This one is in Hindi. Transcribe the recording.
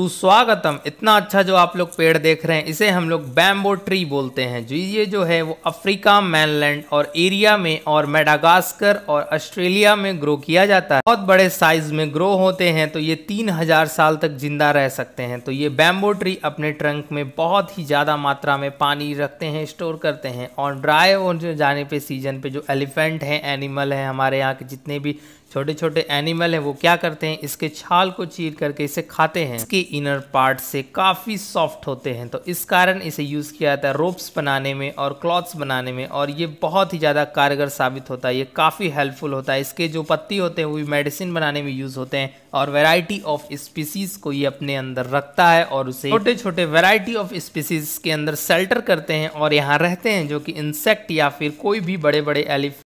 सुस्वागतम इतना अच्छा जो आप लोग पेड़ देख रहे हैं इसे हम लोग बैम्बो ट्री बोलते हैं जो ये जो है वो अफ्रीका मैनलैंड और एरिया में और मेडागास्कर और ऑस्ट्रेलिया में ग्रो किया जाता है बहुत बड़े साइज में ग्रो होते हैं तो ये तीन हजार साल तक जिंदा रह सकते हैं तो ये बैम्बो ट्री अपने ट्रंक में बहुत ही ज़्यादा मात्रा में पानी रखते हैं स्टोर करते हैं और ड्राई जो जाने पर सीजन पे जो एलिफेंट है एनिमल है हमारे यहाँ के जितने भी छोटे छोटे एनिमल हैं वो क्या करते हैं इसके छाल को चीर करके इसे खाते हैं इसकी इनर पार्ट से काफ़ी सॉफ्ट होते हैं तो इस कारण इसे यूज़ किया जाता है रोप्स बनाने में और क्लॉथ्स बनाने में और ये बहुत ही ज़्यादा कारगर साबित होता है ये काफ़ी हेल्पफुल होता है इसके जो पत्ती होते हैं वो मेडिसिन बनाने में यूज़ होते हैं और वेराइटी ऑफ स्पीसीज़ को ये अपने अंदर रखता है और उसे छोटे छोटे वेराइटी ऑफ स्पीसीज़ के अंदर सेल्टर करते हैं और यहाँ रहते हैं जो कि इंसेक्ट या फिर कोई भी बड़े बड़े एलिफ